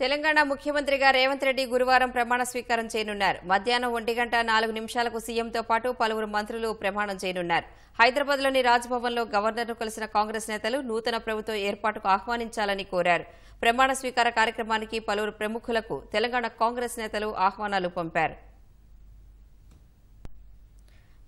తెలంగాణ ముఖ్యమంత్రిగా రేవంత్ రెడ్డి గురువారం ప్రమాణ స్వీకారం చేయనున్నారు మధ్యాహ్నం ఒంటి గంట నాలుగు నిమిషాలకు సీఎంతో పాటు పలువురు మంత్రులు ప్రమాణం చేయనున్నారు హైదరాబాద్లోని రాజ్భవన్లో గవర్నర్ను కలిసిన కాంగ్రెస్ నేతలు నూతన ప్రభుత్వం ఏర్పాటుకు ఆహ్వానించాలని కోరారు ప్రమాణ స్వీకార కార్యక్రమానికి పలువురు ప్రముఖులకు తెలంగాణ కాంగ్రెస్ నేతలు ఆహ్వానాలు పంపారు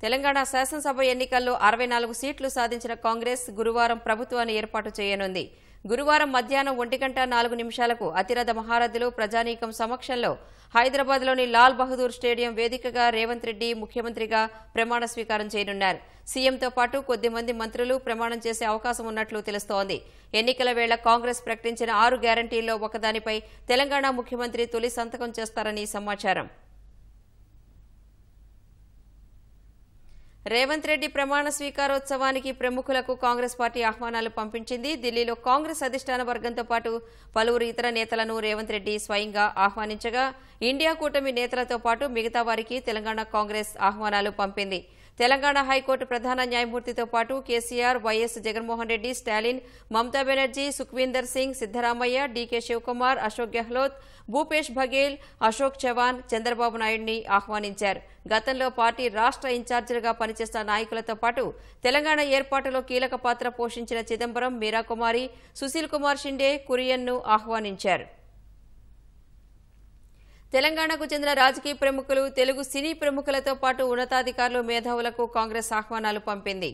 తెలంగాణ శాసనసభ ఎన్నికల్లో అరవై నాలుగు సీట్లు సాధించిన కాంగ్రెస్ గురువారం ప్రభుత్వాన్ని ఏర్పాటు చేయనుంది గురువారం మధ్యాహ్నం ఒంటి గంట నాలుగు నిమిషాలకు అతిరథ మహారథులు ప్రజానీకం సమక్షంలో హైదరాబాద్లోని లాల్ బహదూర్ స్టేడియం వేదికగా రేవంత్ రెడ్డి ముఖ్యమంత్రిగా ప్రమాణ స్వీకారం చేయనున్నారు సీఎంతో పాటు కొద్దిమంది మంత్రులు ప్రమాణం చేసే అవకాశం ఉన్నట్లు తెలుస్తోంది ఎన్నికల వేళ కాంగ్రెస్ ప్రకటించిన ఆరు గ్యారంటీల్లో ఒకదానిపై తెలంగాణ ముఖ్యమంత్రి తొలి సంతకం చేస్తారని సమాచారం రేవంత్ రెడ్డి ప్రమాణ స్వీకారోత్సవానికి ప్రముఖులకు కాంగ్రెస్ పార్టీ ఆహ్వానాలు పంపించింది ఢిల్లీలో కాంగ్రెస్ అధిష్టాన వర్గంతో పాటు పలువురు ఇతర నేతలను రేవంత్ రెడ్డి స్వయంగా ఆహ్వానించగా ఇండియా కూటమి నేతలతో పాటు మిగతా వారికి తెలంగాణ కాంగ్రెస్ ఆహ్వానాలు పంపింది తెలంగాణ హైకోర్టు ప్రధాన న్యాయమూర్తితో పాటు కేసీఆర్ వైఎస్ జగన్మోహన్ రెడ్డి స్టాలిన్ మమతా బెనర్జీ సుఖ్వీందర్ సింగ్ సిద్దరామయ్య డీకే శివకుమార్ అశోక్ గెహ్లోత్ భూపేష్ బఘేల్ అశోక్ చవాన్ చంద్రబాబు నాయుడిని ఆహ్వానించారు గతంలో పార్టీ రాష్ట్ర ఇన్ఛార్జీలుగా పనిచేసిన నాయకులతో పాటు తెలంగాణ ఏర్పాటులో కీలక పాత్ర పోషించిన చిదంబరం మీరాకుమారి సుశీల్ కుమార్ షిండే కురియన్ను ఆహ్వానించారు తెలంగాణకు చెందిన రాజకీయ ప్రముఖులు తెలుగు సినీ ప్రముఖులతో పాటు ఉన్నతాధికారులు మేధావులకు కాంగ్రెస్ ఆహ్వానాలు పంపింది